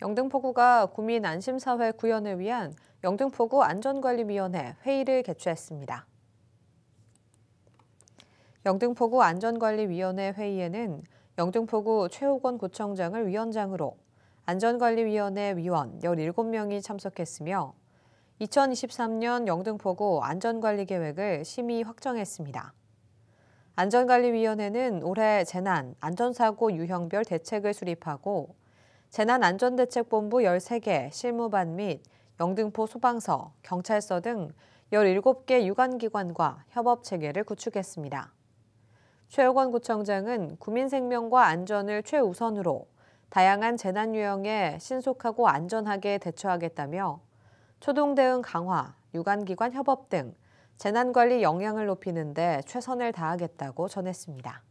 영등포구가 구민 안심사회 구현을 위한 영등포구 안전관리위원회 회의를 개최했습니다. 영등포구 안전관리위원회 회의에는 영등포구 최호권 구청장을 위원장으로 안전관리위원회 위원 17명이 참석했으며 2023년 영등포구 안전관리계획을 심의 확정했습니다. 안전관리위원회는 올해 재난, 안전사고 유형별 대책을 수립하고 재난안전대책본부 13개 실무반 및 영등포 소방서, 경찰서 등 17개 유관기관과 협업체계를 구축했습니다. 최혁원 구청장은 구민 생명과 안전을 최우선으로 다양한 재난 유형에 신속하고 안전하게 대처하겠다며 초동 대응 강화, 유관기관 협업 등 재난관리 역량을 높이는 데 최선을 다하겠다고 전했습니다.